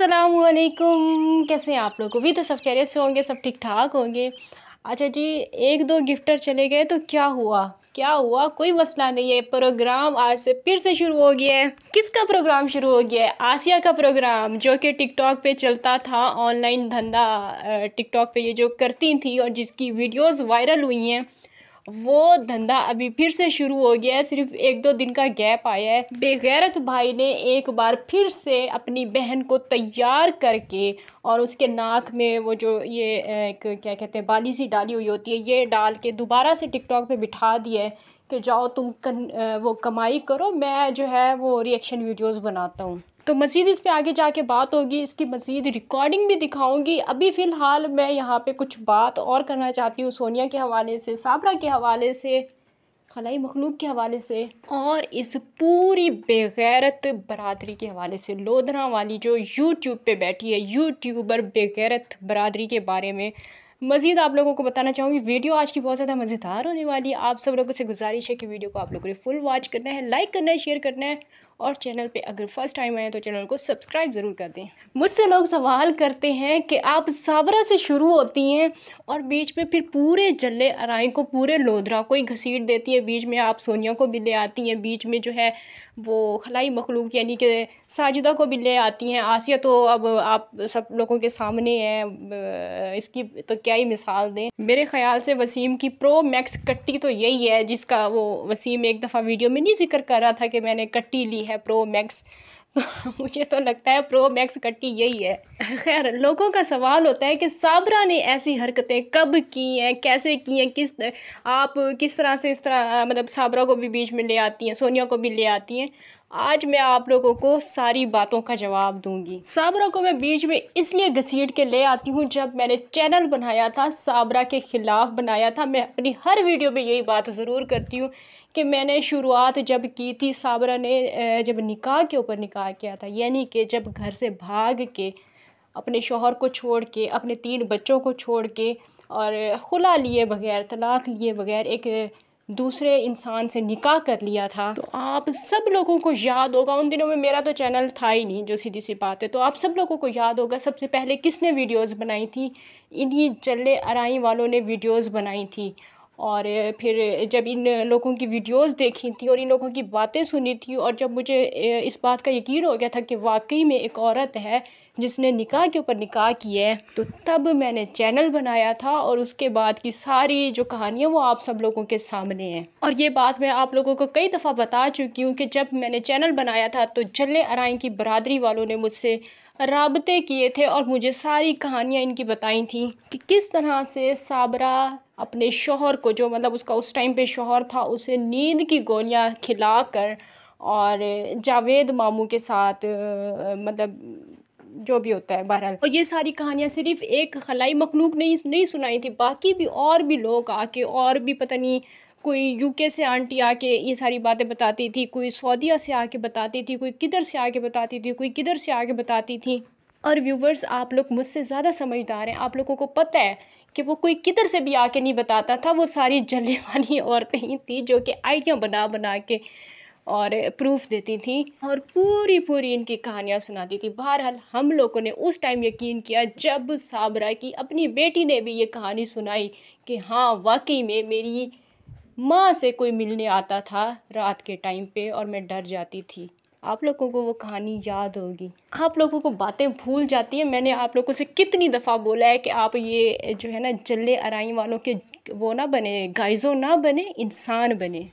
असलम कैसे हैं आप लोग भी तो सब खैरियत से होंगे सब ठीक ठाक होंगे अच्छा जी एक दो गिफ्टर चले गए तो क्या हुआ क्या हुआ कोई मसला नहीं है प्रोग्राम आज से फिर से शुरू हो गया है किसका प्रोग्राम शुरू हो गया है आसिया का प्रोग्राम जो कि टिकटॉक पे चलता था ऑनलाइन धंधा टिकटॉक पे ये जो करती थी और जिसकी वीडियोस वायरल हुई हैं वो धंधा अभी फिर से शुरू हो गया है सिर्फ एक दो दिन का गैप आया है बेगैरत भाई ने एक बार फिर से अपनी बहन को तैयार करके और उसके नाक में वो जो ये एक क्या कहते हैं बाली सी डाली हुई होती है ये डाल के दोबारा से टिकटॉक पे बिठा दिया है कि जाओ तुम कन, वो कमाई करो मैं जो है वो रिएक्शन वीडियोज़ बनाता हूँ तो मज़ीद इस पर आगे जा के बात होगी इसकी मज़ीद रिकॉर्डिंग भी दिखाऊँगी अभी फ़िलहाल मैं यहाँ पर कुछ बात और करना चाहती हूँ सोनिया के हवाले से साबरा के हवाले से खलाई मखलूक के हवाले से और इस पूरी बेगैरत बरदरी के हवाले से लोधरा वाली जो यूट्यूब पे बैठी है यूट्यूबर बेगैरत बरदरी के बारे में मज़ीद आप लोगों को बताना चाहूँगी वीडियो आज की बहुत ज़्यादा मज़ेदार होने वाली है आप सब लोगों से गुजारिश है कि वीडियो को आप लोगों ने फुल वॉच करना है लाइक करना है शेयर करना है और चैनल पे अगर फर्स्ट टाइम आए तो चैनल को सब्सक्राइब ज़रूर कर दें मुझसे लोग सवाल करते हैं कि आप साबरा से शुरू होती हैं और बीच में फिर पूरे जल्ले अराई को पूरे लोधरा को ही घसीट देती है बीच में आप सोनिया को भी ले आती हैं बीच में जो है वो खलाई मखलूक यानी कि साजिदा को भी ले आती हैं आसिया तो अब आप सब लोगों के सामने हैं इसकी तो क्या ही मिसाल दें मेरे ख्याल से वसीम की प्रो मैक्स कट्टी तो यही है जिसका वो वसीम एक दफ़ा वीडियो में नहीं जिक्र कर रहा था कि मैंने कट्टी ली है प्रो मैक्स तो मुझे तो लगता है प्रो मैक्स कट्टी यही है खैर लोगों का सवाल होता है कि साबरा ने ऐसी हरकतें कब की हैं कैसे की हैं किस आप किस तरह से इस तरह मतलब साबरा को भी बीच में ले आती हैं सोनिया को भी ले आती हैं आज मैं आप लोगों को सारी बातों का जवाब दूंगी साबरा को मैं बीच में इसलिए घसीट के ले आती हूँ जब मैंने चैनल बनाया था साबरा के ख़िलाफ़ बनाया था मैं अपनी हर वीडियो में यही बात ज़रूर करती हूँ कि मैंने शुरुआत जब की थी साबरा ने जब निकाह के ऊपर निकाह किया था यानी कि जब घर से भाग के अपने शोहर को छोड़ के अपने तीन बच्चों को छोड़ के और खुला लिए बगैर तलाक लिए बगैर एक दूसरे इंसान से निकाह कर लिया था तो आप सब लोगों को याद होगा उन दिनों में मेरा तो चैनल था ही नहीं जो सीधी सी बात है तो आप सब लोगों को याद होगा सबसे पहले किसने वीडियोस बनाई थी इन्हीं चल्ले अराई वालों ने वीडियोस बनाई थी और फिर जब इन लोगों की वीडियोस देखी थी और इन लोगों की बातें सुनी थी और जब मुझे इस बात का यकीन हो गया था कि वाकई में एक औरत है जिसने निकाह के ऊपर निकाह किया है तो तब मैंने चैनल बनाया था और उसके बाद की सारी जो कहानियाँ वो आप सब लोगों के सामने हैं और ये बात मैं आप लोगों को कई दफ़ा बता चुकी हूँ कि जब मैंने चैनल बनाया था तो जल्ले अराइन की बरदरी वालों ने मुझसे रबते किए थे और मुझे सारी कहानियाँ इनकी बताई थी कि किस तरह से साबरा अपने शोहर को जो मतलब उसका उस टाइम पे शोहर था उसे नींद की गोलियाँ खिलाकर और जावेद मामू के साथ मतलब जो भी होता है बहरहाल और ये सारी कहानियाँ सिर्फ एक खलाई मखलूक नहीं नहीं सुनाई थी बाकी भी और भी लोग आके और भी पता नहीं कोई यूके से आंटी आके ये सारी बातें बताती थी कोई सऊदिया से आके बताती थी कोई किधर से आके बताती थी कोई किधर से आके बताती थी और व्यूवर्स आप लोग मुझसे ज़्यादा समझदार हैं आप लोगों को पता है कि वो कोई किधर से भी आके नहीं बताता था वो सारी जलने वाली औरतें ही थी जो कि आइडिया बना बना के और प्रूफ देती थी और पूरी पूरी इनकी कहानियाँ सुनाती थी बहरहाल हम लोगों ने उस टाइम यकीन किया जब साबरा की अपनी बेटी ने भी ये कहानी सुनाई कि हाँ वाकई में मेरी माँ से कोई मिलने आता था रात के टाइम पे और मैं डर जाती थी आप लोगों को वो कहानी याद होगी आप लोगों को बातें भूल जाती हैं मैंने आप लोगों से कितनी दफ़ा बोला है कि आप ये जो है ना जल्ले अराई वालों के वो ना बने गाइजों ना बने इंसान बने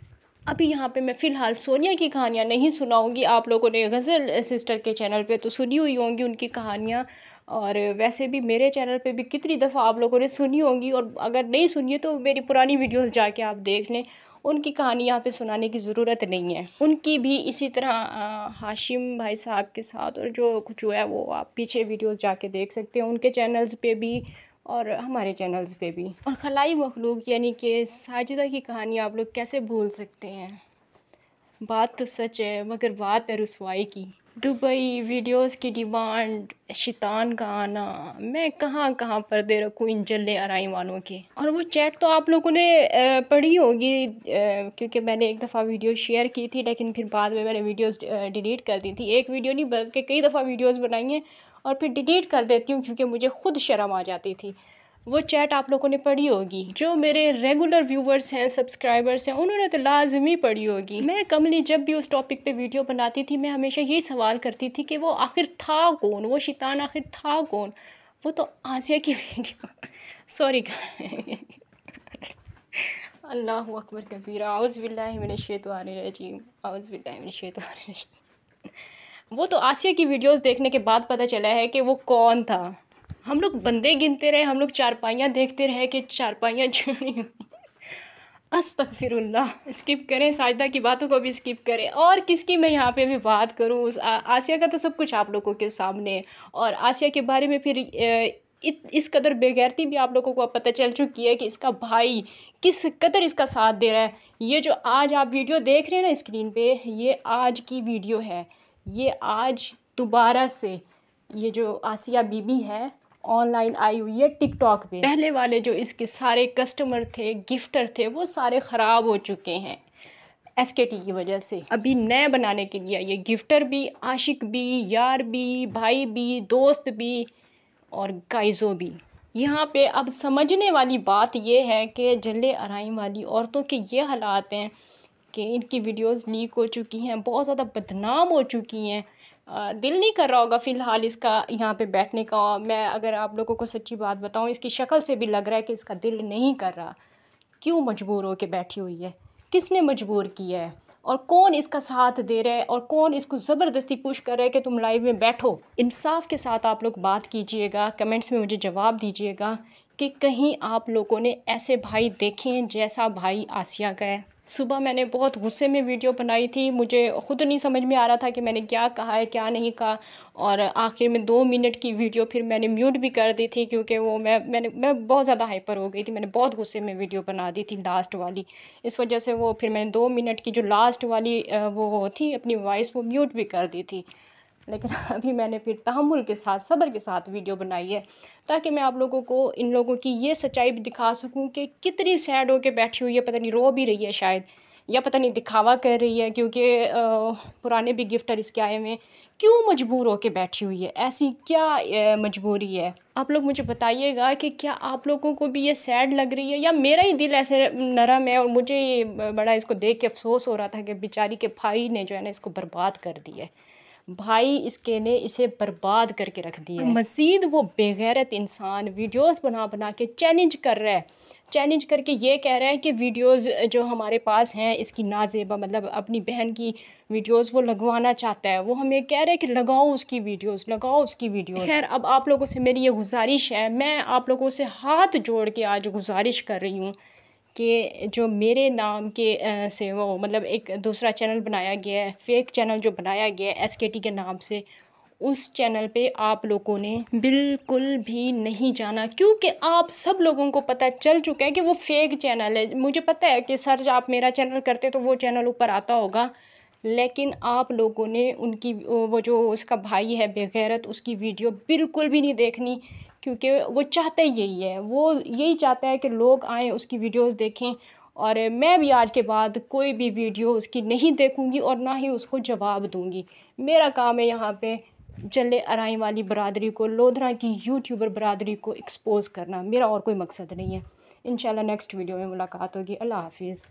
अभी यहाँ पे मैं फ़िलहाल सोनिया की कहानियाँ नहीं सुनाऊँगी आप लोगों ने गज़ल सिस्टर के चैनल पे तो सुनी हुई होंगी उनकी कहानियाँ और वैसे भी मेरे चैनल पे भी कितनी दफ़ा आप लोगों ने सुनी होंगी और अगर नहीं सुनी है तो मेरी पुरानी वीडियोस जाके आप देख लें उनकी कहानी यहाँ पे सुनाने की ज़रूरत नहीं है उनकी भी इसी तरह हाशिम भाई साहब के साथ और जो कुछ हुआ है वो आप पीछे वीडियोस जाके देख सकते हैं उनके चैनल्स पे भी और हमारे चैनल्स पे भी और खलाई मखलूक यानी कि साजिदा की कहानी आप लोग कैसे भूल सकते हैं बात तो सच है मगर बात है रसवाई की दुबई वीडियोस की डिमांड शैतान का आना मैं कहाँ कहाँ पर्दे रखूँ इन जल्ले आराई वालों के और वो चैट तो आप लोगों ने पढ़ी होगी क्योंकि मैंने एक दफ़ा वीडियो शेयर की थी लेकिन फिर बाद में मैंने वीडियोस डिलीट कर दी थी एक वीडियो नहीं बल्कि कई दफ़ा वीडियोस बनाई हैं और फिर डिलीट कर देती हूँ क्योंकि मुझे खुद शर्म आ जाती थी वो चैट आप लोगों ने पढ़ी होगी जो मेरे रेगुलर व्यूवर्स हैं सब्सक्राइबर्स हैं उन्होंने तो लाजमी पढ़ी होगी मैं कमली जब भी उस टॉपिक पे वीडियो बनाती थी मैं हमेशा यही सवाल करती थी कि वो आखिर था कौन वो शैतान आखिर था कौन वो तो आसिया की वीडियो सॉरी अल्लाह अकबर कबीरा आउज़बिल्लाशतवानजीम वो तो आसिया की वीडियोज़ देखने के बाद पता चला है कि वो कौन था हम लोग बंदे गिनते रहे हम लोग चारपाइयाँ देखते रहे कि चारपाइयाँ अस्त फिर स्किप करें साजदा की बातों को भी स्किप करें और किसकी मैं यहाँ पे भी बात करूँ उस आसिया का तो सब कुछ आप लोगों के सामने और आसिया के बारे में फिर ए, इत, इस कदर बेगैरती भी आप लोगों को पता चल चुकी है कि इसका भाई किस कदर इसका साथ दे रहा है ये जो आज आप वीडियो देख रहे हैं ना स्क्रीन पे ये आज की वीडियो है ये आज दोबारा से ये जो आसिया बीबी है ऑनलाइन आई हुई है टिकटॉक पे पहले वाले जो इसके सारे कस्टमर थे गिफ्टर थे वो सारे ख़राब हो चुके हैं एस के टी की वजह से अभी नए बनाने के लिए ये गिफ्टर भी आशिक भी यार भी भाई भी दोस्त भी और गाइजो भी यहाँ पे अब समझने वाली बात यह है कि जल्ले आराम वाली औरतों के ये हालात हैं कि इनकी वीडियोस लीक हो चुकी हैं बहुत ज़्यादा बदनाम हो चुकी हैं दिल नहीं कर रहा होगा फ़िलहाल इसका यहाँ पे बैठने का मैं अगर आप लोगों को सच्ची बात बताऊँ इसकी शक्ल से भी लग रहा है कि इसका दिल नहीं कर रहा क्यों मजबूर हो के बैठी हुई है किसने मजबूर किया है और कौन इसका साथ दे रहा है और कौन इसको ज़बरदस्ती पुश कर रहा है कि तुम लाइव में बैठो इंसाफ के साथ आप लोग बात कीजिएगा कमेंट्स में मुझे जवाब दीजिएगा कि कहीं आप लोगों ने ऐसे भाई देखे हैं जैसा भाई आसिया का है सुबह मैंने बहुत गुस्से में वीडियो बनाई थी मुझे ख़ुद नहीं समझ में आ रहा था कि मैंने क्या कहा है क्या नहीं कहा और आखिर में दो मिनट की वीडियो फिर मैंने म्यूट भी कर दी थी क्योंकि वो मैं मैंने मैं बहुत ज़्यादा हाइपर हो गई थी मैंने बहुत गुस्से में वीडियो बना दी थी लास्ट वाली इस वजह से वो फिर मैंने दो मिनट की जो लास्ट वाली वो थी अपनी वॉइस वो म्यूट भी कर दी थी लेकिन अभी मैंने फिर तहमुल के साथ सब्र के साथ वीडियो बनाई है ताकि मैं आप लोगों को इन लोगों की ये सच्चाई भी दिखा सकूँ कि कितनी सैड होकर बैठी हुई है पता नहीं रो भी रही है शायद या पता नहीं दिखावा कर रही है क्योंकि पुराने भी गिफ्टर इसके आए हुए क्यों मजबूर होकर बैठी हुई है ऐसी क्या मजबूरी है आप लोग मुझे बताइएगा कि क्या आप लोगों को भी ये सैड लग रही है या मेरा ही दिल ऐसे नरम है और मुझे बड़ा इसको देख के अफसोस हो रहा था कि बेचारी के भाई ने जो है ना इसको बर्बाद कर दिया है भाई इसके ने इसे बर्बाद करके रख दिया मज़ीद वो बेगैरत इंसान वीडियोस बना बना के चैलेंज कर रहा है चैलेंज करके ये कह रहा है कि वीडियोस जो हमारे पास हैं इसकी नाजेबा मतलब अपनी बहन की वीडियोस वो लगवाना चाहता है वो हमें कह रहा है कि लगाओ उसकी वीडियोस लगाओ उसकी वीडियो खैर अब आप लोगों से मेरी ये गुजारिश है मैं आप लोगों से हाथ जोड़ के आज गुजारिश कर रही हूँ कि जो मेरे नाम के से वो मतलब एक दूसरा चैनल बनाया गया है फेक चैनल जो बनाया गया है एस के टी के नाम से उस चैनल पे आप लोगों ने बिल्कुल भी नहीं जाना क्योंकि आप सब लोगों को पता चल चुका है कि वो फेक चैनल है मुझे पता है कि सर आप मेरा चैनल करते तो वो चैनल ऊपर आता होगा लेकिन आप लोगों ने उनकी वो जो उसका भाई है बेगैरत उसकी वीडियो बिल्कुल भी नहीं देखनी क्योंकि वो चाहते यही है वो यही चाहता है कि लोग आएँ उसकी वीडियोस देखें और मैं भी आज के बाद कोई भी वीडियो उसकी नहीं देखूंगी और ना ही उसको जवाब दूंगी मेरा काम है यहाँ पे जल्ले अराई वाली बरदरी को लोधरा की यूट्यूबर बरदरी को एक्सपोज करना मेरा और कोई मकसद नहीं है इन नेक्स्ट वीडियो में मुलाकात होगी अल्लाह हाफिज़